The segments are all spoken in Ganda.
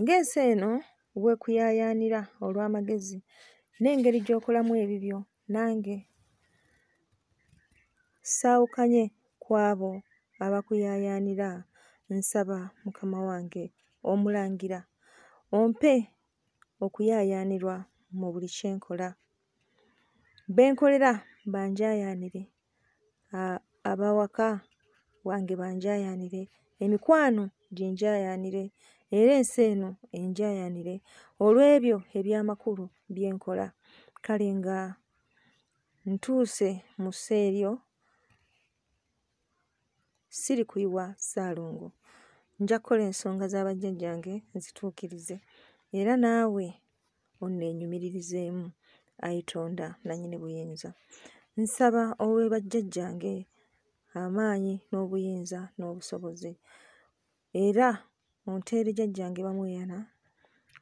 ng'ensi eno bw'ekuyaayaanira olw'amagezi n'engeri gy'okolamu ebibyo nange saawukanye ku abo abakuyaayaanira nsaba mukama wange omulangira ompe okuyaayaanirwa mu buli kyenkola benkolera banjaayaanire abawaka wange banjaayaanire emikwano ginjaayaanire era ensi eno enjayanire olw'ebyo ebyamakulu byenkola kale nga ntuuse mu ssi eryo siri kuyiwa saalongo nja kukola ensonga z'abajjajjange nzituukirize era naawe onneenyumiririzeemu ayitonda nanyini buyinza nsaba owe bajjajjange amaanyi n'obuyinza n'obusobozi era onte eri jjajjange bamuyana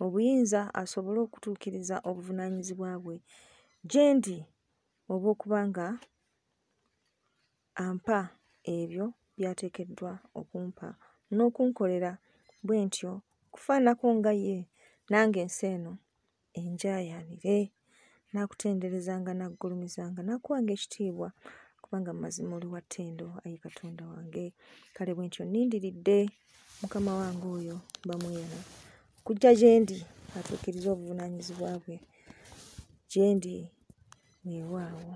obuyinza asobole okutuukiriza obuvunaanyizibwa bwe gye ndi oba okubanga ampa ebyo byateekeddwa okumpa n'okunkolera bwe ntyo okufaanako nga ye nange ensi eno enjayanire nakutenderezanga naggulumizanga nakuwanga ekitiibwa kubanga mazima oli wattendo ayi katonda wange kale bwe ntyo nnindiridde mukama wangu uyo bamuyana kutya chendi atokiriza uvunanyizi vwakwe chendi mwiri wavo